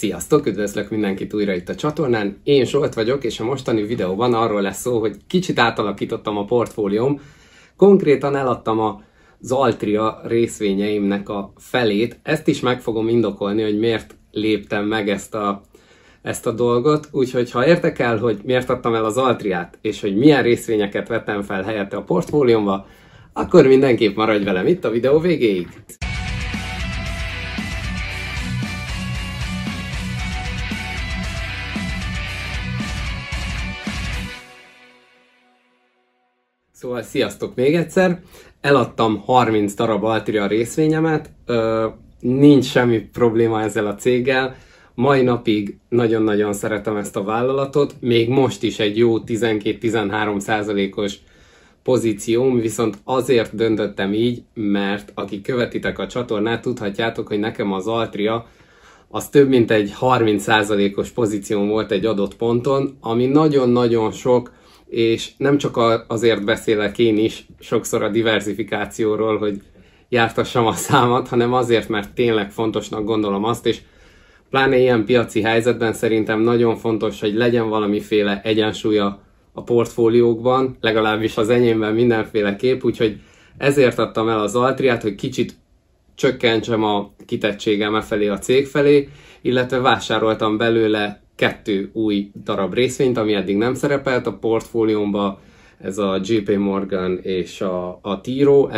Sziasztok, üdvözlök mindenkit újra itt a csatornán. Én Zsolt vagyok, és a mostani videóban arról lesz szó, hogy kicsit átalakítottam a portfólióm. Konkrétan eladtam a az Altria részvényeimnek a felét. Ezt is meg fogom indokolni, hogy miért léptem meg ezt a, ezt a dolgot. Úgyhogy ha érdekel, hogy miért adtam el az Altriát, és hogy milyen részvényeket vettem fel helyette a portfóliómba, akkor mindenképp maradj velem itt a videó végéig. Szóval sziasztok még egyszer. Eladtam 30 darab Altria részvényemet, Ö, nincs semmi probléma ezzel a céggel, mai napig nagyon-nagyon szeretem ezt a vállalatot, még most is egy jó 12-13 százalékos pozícióm, viszont azért döntöttem így, mert aki követitek a csatornát, tudhatjátok, hogy nekem az Altria az több mint egy 30%-os pozícióm volt egy adott ponton, ami nagyon-nagyon sok és nem csak azért beszélek én is sokszor a diversifikációról, hogy jártassam a számat, hanem azért, mert tényleg fontosnak gondolom azt, és pláne ilyen piaci helyzetben szerintem nagyon fontos, hogy legyen valamiféle egyensúlya a portfóliókban, legalábbis az enyémben mindenféle kép, úgyhogy ezért adtam el az Altriát, hogy kicsit csökkentsem a kitettségem felé a cég felé, illetve vásároltam belőle kettő új darab részvényt, ami eddig nem szerepelt a portfóliómba, ez a JP Morgan és a, a Tiro,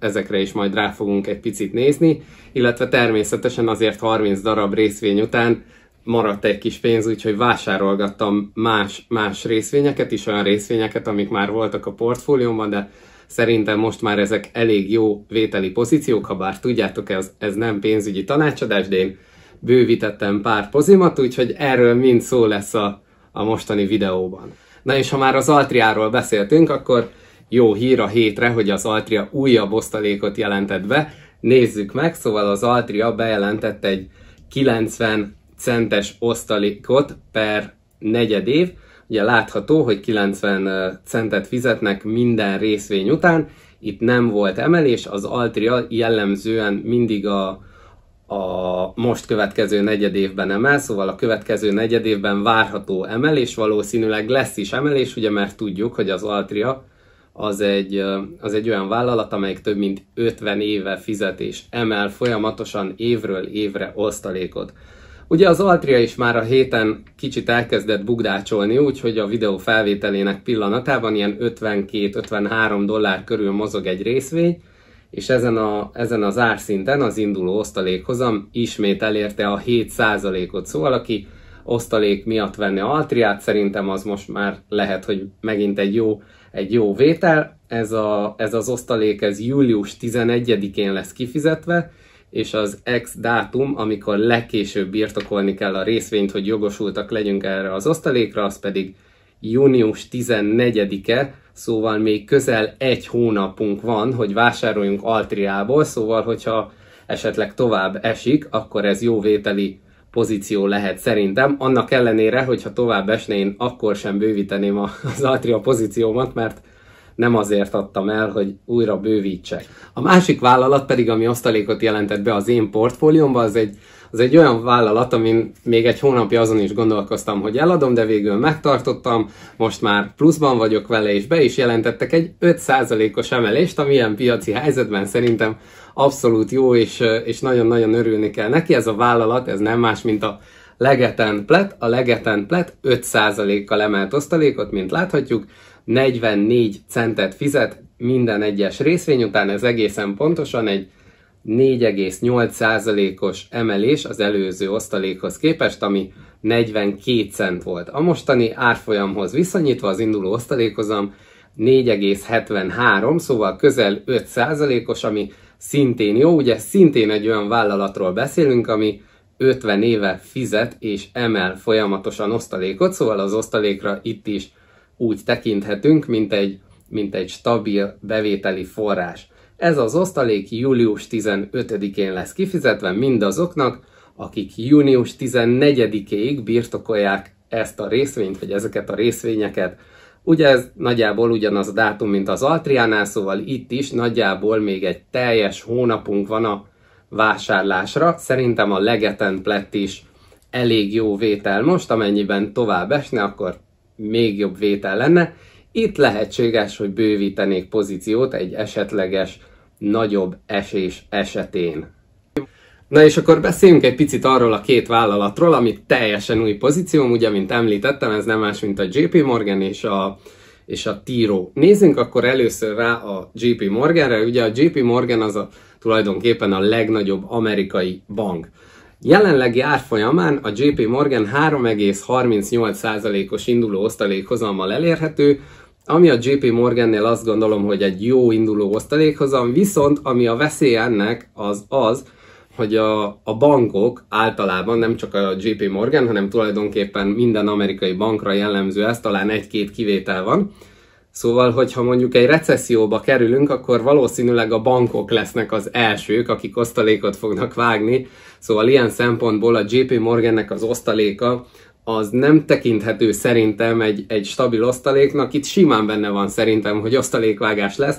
ezekre is majd rá fogunk egy picit nézni, illetve természetesen azért 30 darab részvény után maradt egy kis pénz, úgyhogy vásárolgattam más, más részvényeket is, olyan részvényeket, amik már voltak a portfóliómban, de szerintem most már ezek elég jó vételi pozíciók, ha bár tudjátok, ez, ez nem pénzügyi tanácsadás, de én bővítettem pár pozimat, úgyhogy erről mind szó lesz a, a mostani videóban. Na és ha már az Altriáról beszéltünk, akkor jó hír a hétre, hogy az Altria újabb osztalékot jelentett be. Nézzük meg, szóval az Altria bejelentett egy 90 centes osztalékot per negyed év. Ugye látható, hogy 90 centet fizetnek minden részvény után, itt nem volt emelés, az Altria jellemzően mindig a a most következő negyed évben emel, szóval a következő negyed évben várható emelés, valószínűleg lesz is emelés, ugye mert tudjuk, hogy az Altria az egy, az egy olyan vállalat, amelyik több mint 50 éve fizetés emel folyamatosan évről évre osztalékot. Ugye az Altria is már a héten kicsit elkezdett bugdácsolni, úgyhogy a videó felvételének pillanatában ilyen 52-53 dollár körül mozog egy részvény, és ezen, a, ezen az árszinten az induló osztalékhozam ismét elérte a 7%-ot, szóval aki osztalék miatt venne Altriát, szerintem az most már lehet, hogy megint egy jó, egy jó vétel. Ez, a, ez az osztalék ez július 11-én lesz kifizetve, és az ex dátum, amikor legkésőbb birtokolni kell a részvényt, hogy jogosultak legyünk erre az osztalékra, az pedig június 14-e, szóval még közel egy hónapunk van, hogy vásároljunk Altriából, szóval hogyha esetleg tovább esik, akkor ez jó vételi pozíció lehet szerintem. Annak ellenére, hogyha tovább esne, én akkor sem bővíteném az Altria pozíciómat, mert nem azért adtam el, hogy újra bővítsek. A másik vállalat pedig, ami osztalékot jelentett be az én portfóliómba, az egy ez egy olyan vállalat, amin még egy hónapja azon is gondolkoztam, hogy eladom, de végül megtartottam, most már pluszban vagyok vele, és be is jelentettek egy 5%-os emelést, ami ilyen piaci helyzetben szerintem abszolút jó, és, és nagyon-nagyon örülni kell neki. Ez a vállalat, ez nem más, mint a Legeten Plet, a Legeten Plet 5%-kal emelt osztalékot, mint láthatjuk, 44 centet fizet minden egyes részvény után, ez egészen pontosan egy 4,8%-os emelés az előző osztalékhoz képest, ami 42 cent volt. A mostani árfolyamhoz viszonyítva az induló osztalékozam 4,73, szóval közel 5%-os, ami szintén jó, ugye szintén egy olyan vállalatról beszélünk, ami 50 éve fizet és emel folyamatosan osztalékot, szóval az osztalékra itt is úgy tekinthetünk, mint egy, mint egy stabil bevételi forrás. Ez az osztalék július 15-én lesz kifizetve mindazoknak, akik június 14-ig birtokolják ezt a részvényt, vagy ezeket a részvényeket. Ugye ez nagyjából ugyanaz a dátum, mint az Altriánál, szóval itt is nagyjából még egy teljes hónapunk van a vásárlásra. Szerintem a Legeten Plett is elég jó vétel most, amennyiben tovább esne, akkor még jobb vétel lenne, itt lehetséges, hogy bővítenék pozíciót egy esetleges nagyobb esés esetén. Na és akkor beszéljünk egy picit arról a két vállalatról, amit teljesen új pozícióm, ugye, mint említettem, ez nem más, mint a JP Morgan és a, és a Tiro. Nézzünk akkor először rá a JP Morganre, ugye a JP Morgan az a tulajdonképpen a legnagyobb amerikai bank. Jelenlegi árfolyamán a JP Morgan 3,38%-os induló osztalékhozammal elérhető, ami a JP Morgannél azt gondolom, hogy egy jó induló osztalékhozam, viszont ami a veszély ennek az az, hogy a, a bankok általában, nem csak a JP Morgan, hanem tulajdonképpen minden amerikai bankra jellemző ez, talán egy-két kivétel van. Szóval, hogyha mondjuk egy recesszióba kerülünk, akkor valószínűleg a bankok lesznek az elsők, akik osztalékot fognak vágni. Szóval ilyen szempontból a JP Morgannek az osztaléka az nem tekinthető szerintem egy, egy stabil osztaléknak. Itt simán benne van szerintem, hogy osztalékvágás lesz.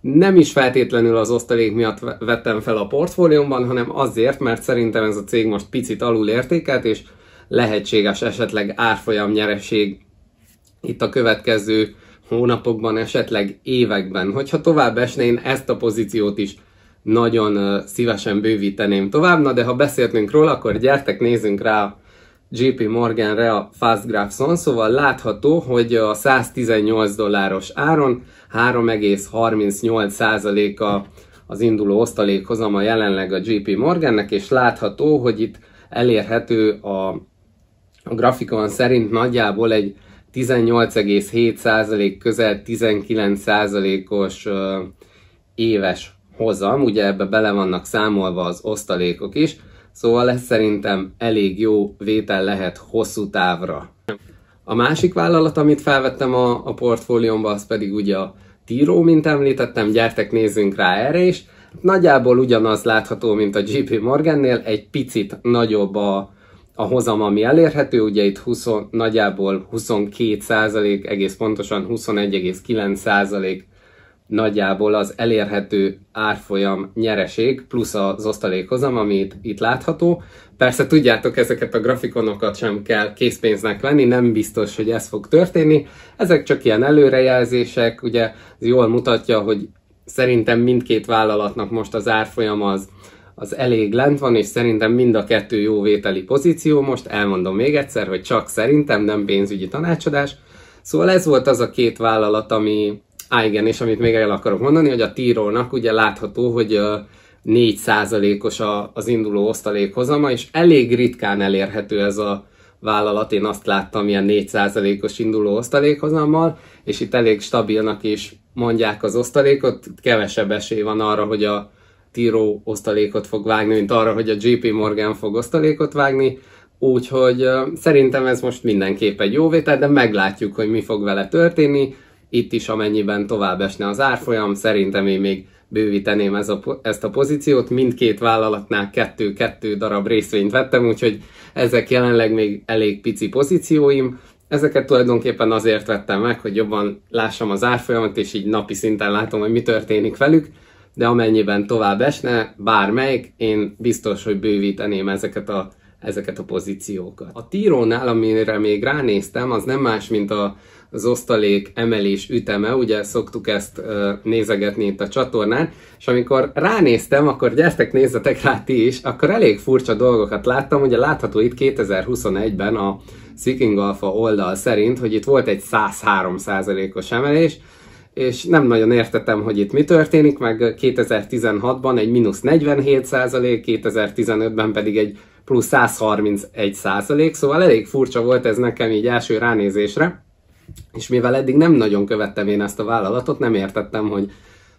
Nem is feltétlenül az osztalék miatt vettem fel a portfóliómban, hanem azért, mert szerintem ez a cég most picit alul értékelt, és lehetséges esetleg árfolyam nyereség itt a következő hónapokban, esetleg években. Hogyha tovább esne, én ezt a pozíciót is nagyon szívesen bővíteném tovább, na de ha beszéltünk róla, akkor gyertek, nézzünk rá JP Morganre a Fast Graphson, szóval látható, hogy a 118 dolláros áron 3,38%-a az induló osztalékhozama jelenleg a JP Morgannek, és látható, hogy itt elérhető a, a grafikon szerint nagyjából egy 18,7% közel 19%-os éves hozam, ugye ebbe bele vannak számolva az osztalékok is, Szóval ez szerintem elég jó vétel lehet hosszú távra. A másik vállalat, amit felvettem a, a portfóliómba, az pedig ugye a Tiro, mint említettem, gyertek nézzünk rá erre is. Nagyjából ugyanaz látható, mint a JP Morgannél, egy picit nagyobb a, a hozam, ami elérhető, ugye itt 20, nagyjából 22 egész pontosan 21,9 nagyjából az elérhető árfolyam nyereség plusz az osztalékozam, amit itt látható. Persze tudjátok, ezeket a grafikonokat sem kell készpénznek venni, nem biztos, hogy ez fog történni. Ezek csak ilyen előrejelzések, ugye ez jól mutatja, hogy szerintem mindkét vállalatnak most az árfolyam az, az elég lent van, és szerintem mind a kettő jó vételi pozíció. Most elmondom még egyszer, hogy csak szerintem, nem pénzügyi tanácsadás. Szóval ez volt az a két vállalat, ami Á, igen, és amit még el akarok mondani, hogy a Tírónak ugye látható, hogy 4%-os az induló osztalékhozama, és elég ritkán elérhető ez a vállalat. Én azt láttam ilyen 4%-os induló osztalékhozammal, és itt elég stabilnak is mondják az osztalékot. Kevesebb esély van arra, hogy a Tiro osztalékot fog vágni, mint arra, hogy a JP Morgan fog osztalékot vágni. Úgyhogy szerintem ez most mindenképp egy jó vétel, de meglátjuk, hogy mi fog vele történni itt is amennyiben tovább esne az árfolyam, szerintem én még bővíteném ez a, ezt a pozíciót. Mindkét vállalatnál kettő-kettő darab részvényt vettem, úgyhogy ezek jelenleg még elég pici pozícióim. Ezeket tulajdonképpen azért vettem meg, hogy jobban lássam az árfolyamat, és így napi szinten látom, hogy mi történik velük, de amennyiben tovább esne, bármelyik, én biztos, hogy bővíteném ezeket a, ezeket a pozíciókat. A tírónál, amire még ránéztem, az nem más, mint a az osztalék emelés üteme, ugye szoktuk ezt nézegetni itt a csatornán, és amikor ránéztem, akkor gyertek nézzetek rá ti is, akkor elég furcsa dolgokat láttam, ugye látható itt 2021-ben a Seeking Alpha oldal szerint, hogy itt volt egy 103%-os emelés, és nem nagyon értettem, hogy itt mi történik, meg 2016-ban egy mínusz 47 százalék, 2015-ben pedig egy plusz 131 százalék, szóval elég furcsa volt ez nekem így első ránézésre. És mivel eddig nem nagyon követtem én ezt a vállalatot, nem értettem, hogy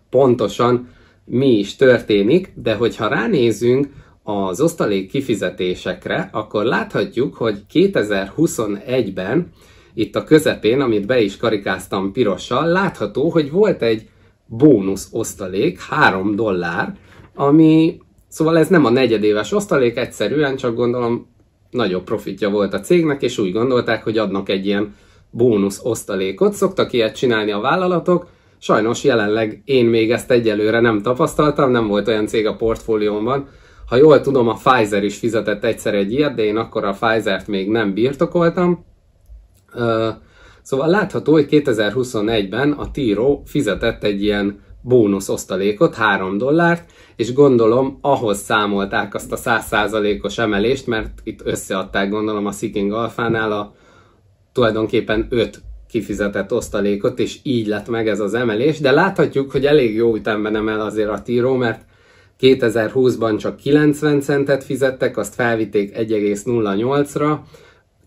pontosan mi is történik, de hogyha ránézünk az osztalék kifizetésekre, akkor láthatjuk, hogy 2021-ben itt a közepén, amit be is karikáztam pirossal, látható, hogy volt egy bónusz osztalék, 3 dollár, ami, szóval ez nem a negyedéves osztalék, egyszerűen csak gondolom nagyobb profitja volt a cégnek, és úgy gondolták, hogy adnak egy ilyen bónusz osztalékot. Szoktak ilyet csinálni a vállalatok, sajnos jelenleg én még ezt egyelőre nem tapasztaltam, nem volt olyan cég a portfóliómban. Ha jól tudom, a Pfizer is fizetett egyszer egy ilyet, de én akkor a Pfizer-t még nem birtokoltam. Szóval látható, hogy 2021-ben a Tiro fizetett egy ilyen bónusz osztalékot, 3 dollárt, és gondolom ahhoz számolták azt a 100%-os emelést, mert itt összeadták gondolom a Seeking nál a tulajdonképpen 5 kifizetett osztalékot, és így lett meg ez az emelés, de láthatjuk, hogy elég jó ütemben emel azért a tíró, mert 2020-ban csak 90 centet fizettek, azt felvitték 1,08-ra,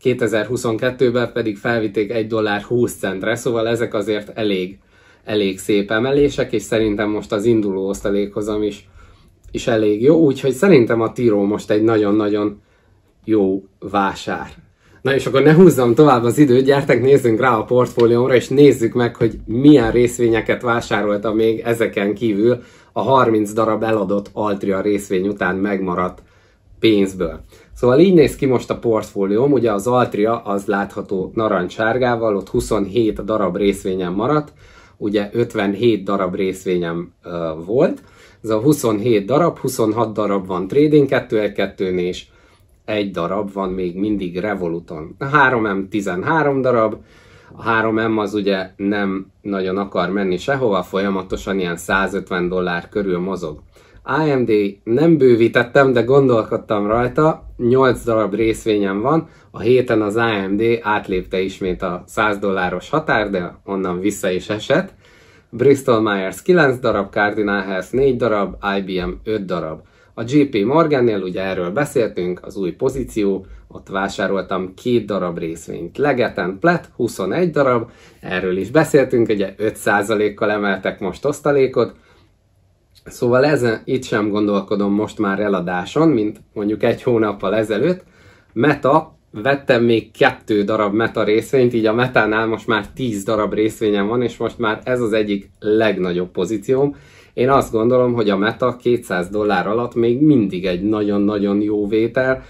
2022-ben pedig felvitték 1 dollár 20 centre, szóval ezek azért elég, elég szép emelések, és szerintem most az induló osztalékhozam is, is elég jó, úgyhogy szerintem a Tiro most egy nagyon-nagyon jó vásár. Na és akkor ne húzzam tovább az időt, gyertek nézzünk rá a portfóliómra, és nézzük meg, hogy milyen részvényeket vásárolta még ezeken kívül a 30 darab eladott Altria részvény után megmaradt pénzből. Szóval így néz ki most a portfólióm, ugye az Altria az látható narancsárgával, ott 27 darab részvényem maradt, ugye 57 darab részvényem uh, volt, ez a 27 darab, 26 darab van Trading 2 2 és egy darab van még mindig Revoluton. A 3M 13 darab, a 3M az ugye nem nagyon akar menni sehova, folyamatosan ilyen 150 dollár körül mozog. AMD nem bővítettem, de gondolkodtam rajta, 8 darab részvényem van, a héten az AMD átlépte ismét a 100 dolláros határ, de onnan vissza is esett. Bristol Myers 9 darab, Cardinal Health 4 darab, IBM 5 darab. A JP Morgannél ugye erről beszéltünk, az új pozíció, ott vásároltam két darab részvényt. Legeten Plet 21 darab, erről is beszéltünk, ugye 5%-kal emeltek most osztalékot, Szóval ezen itt sem gondolkodom most már eladáson, mint mondjuk egy hónappal ezelőtt. Meta, vettem még kettő darab meta részvényt, így a metánál most már 10 darab részvényem van, és most már ez az egyik legnagyobb pozícióm én azt gondolom, hogy a Meta 200 dollár alatt még mindig egy nagyon-nagyon jó vétel,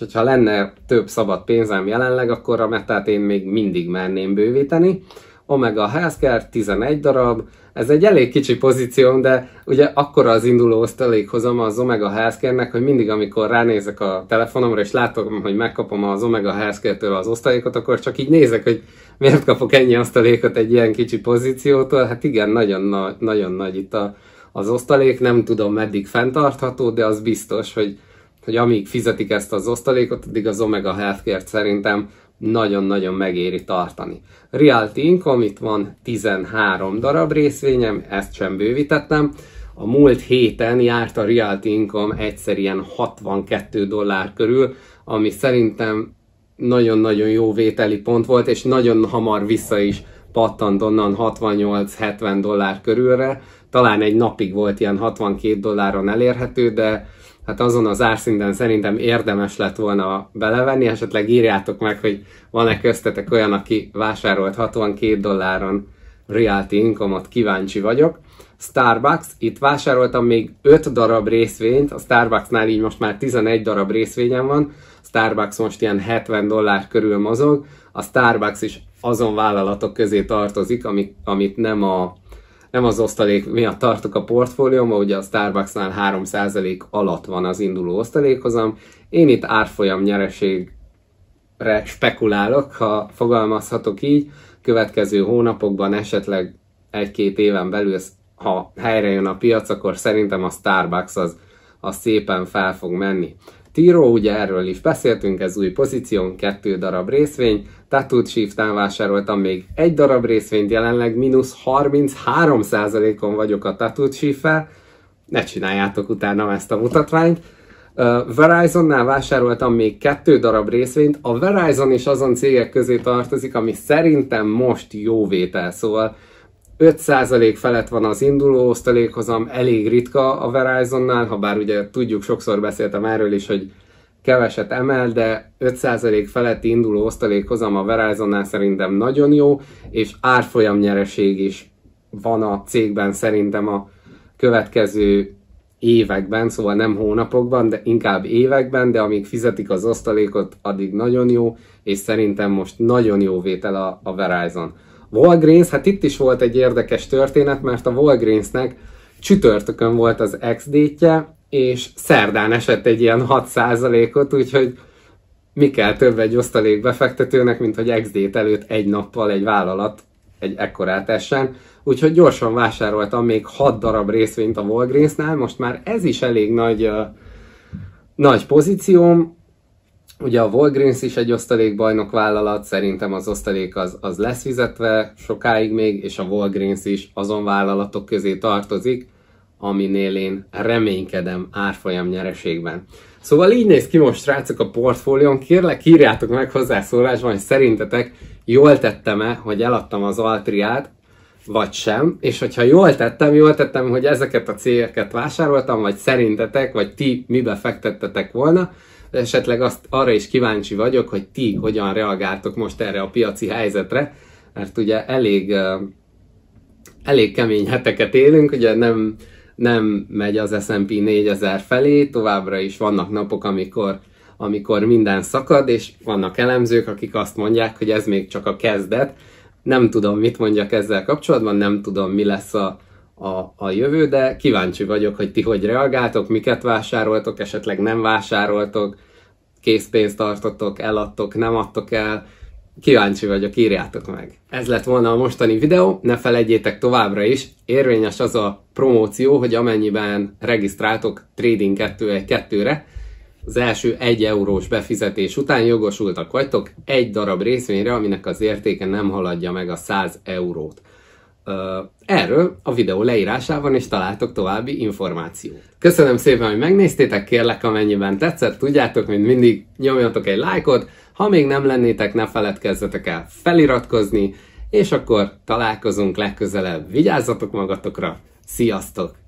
és ha lenne több szabad pénzem jelenleg, akkor a metát én még mindig merném bővíteni. Omega Healthcare 11 darab, ez egy elég kicsi pozíció, de ugye akkora az induló osztalékhozom az Omega Healthcare-nek, hogy mindig amikor ránézek a telefonomra, és látom, hogy megkapom az Omega Healthcare-től az osztalékot, akkor csak így nézek, hogy miért kapok ennyi osztalékot egy ilyen kicsi pozíciótól. Hát igen, nagyon, na- nagyon nagy itt a az osztalék, nem tudom meddig fenntartható, de az biztos, hogy, hogy amíg fizetik ezt az osztalékot, addig az Omega healthcare szerintem nagyon-nagyon megéri tartani. Realty Income, itt van 13 darab részvényem, ezt sem bővítettem. A múlt héten járt a Realty Income egyszer ilyen 62 dollár körül, ami szerintem nagyon-nagyon jó vételi pont volt, és nagyon hamar vissza is pattant onnan 68-70 dollár körülre, talán egy napig volt ilyen 62 dolláron elérhető, de hát azon az árszinten szerintem érdemes lett volna belevenni, esetleg írjátok meg, hogy van-e köztetek olyan, aki vásárolt 62 dolláron reality income-ot, kíváncsi vagyok. Starbucks, itt vásároltam még 5 darab részvényt, a Starbucksnál így most már 11 darab részvényem van, Starbucks most ilyen 70 dollár körül mozog, a Starbucks is azon vállalatok közé tartozik, amit, amit nem a nem az osztalék miatt tartok a portfólióm, ugye a Starbucksnál 3% alatt van az induló osztalékozom. Én itt árfolyam nyereségre spekulálok, ha fogalmazhatok így, következő hónapokban esetleg egy-két éven belül, ha helyre jön a piac, akkor szerintem a Starbucks az, az szépen fel fog menni. Tiro, ugye erről is beszéltünk, ez új pozíción, kettő darab részvény, Tatut shift vásároltam még egy darab részvényt, jelenleg mínusz 33%-on vagyok a Tatut Shift-fel, ne csináljátok utána ezt a mutatványt. Uh, Verizonnál vásároltam még kettő darab részvényt, a Verizon is azon cégek közé tartozik, ami szerintem most jó vétel, szóval 5% felett van az induló osztalékhozam, elég ritka a Verizonnál, ha bár ugye tudjuk, sokszor beszéltem erről is, hogy keveset emel, de 5% feletti induló osztalékhozam a Verizonnál szerintem nagyon jó, és árfolyam nyereség is van a cégben szerintem a következő években, szóval nem hónapokban, de inkább években, de amíg fizetik az osztalékot, addig nagyon jó, és szerintem most nagyon jó vétel a, a Verizon. Walgreens, hát itt is volt egy érdekes történet, mert a Walgreensnek csütörtökön volt az ex és szerdán esett egy ilyen 6%-ot, úgyhogy mi kell több egy osztalék befektetőnek, mint hogy ex előtt egy nappal egy vállalat egy ekkorát essen. Úgyhogy gyorsan vásároltam még 6 darab részvényt a Walgreensnál, most már ez is elég nagy, uh, nagy pozícióm, Ugye a Walgreens is egy osztalékbajnok vállalat, szerintem az osztalék az, az lesz fizetve sokáig még, és a Walgreens is azon vállalatok közé tartozik, aminél én reménykedem árfolyam nyereségben. Szóval így néz ki most, srácok, a portfólión. Kérlek, írjátok meg hozzászólásban, hogy szerintetek jól tettem-e, hogy eladtam az Altriát, vagy sem, és hogyha jól tettem, jól tettem, hogy ezeket a cégeket vásároltam, vagy szerintetek, vagy ti mibe fektettetek volna, esetleg azt, arra is kíváncsi vagyok, hogy ti hogyan reagáltok most erre a piaci helyzetre, mert ugye elég, elég kemény heteket élünk, ugye nem, nem megy az S&P 4000 felé, továbbra is vannak napok, amikor, amikor minden szakad, és vannak elemzők, akik azt mondják, hogy ez még csak a kezdet. Nem tudom, mit mondjak ezzel kapcsolatban, nem tudom, mi lesz a, a, a jövő, de kíváncsi vagyok, hogy ti hogy reagáltok, miket vásároltok, esetleg nem vásároltok, készpénzt tartottok, eladtok, nem adtok el. Kíváncsi vagyok, írjátok meg. Ez lett volna a mostani videó, ne felejtjétek továbbra is, érvényes az a promóció, hogy amennyiben regisztráltok Trading 212-re, az első 1 eurós befizetés után jogosultak vagytok egy darab részvényre, aminek az értéke nem haladja meg a 100 eurót. Erről a videó leírásában is találtok további információt. Köszönöm szépen, hogy megnéztétek, kérlek amennyiben tetszett, tudjátok, mint mindig nyomjatok egy lájkot, ha még nem lennétek, ne feledkezzetek el feliratkozni, és akkor találkozunk legközelebb. Vigyázzatok magatokra, sziasztok!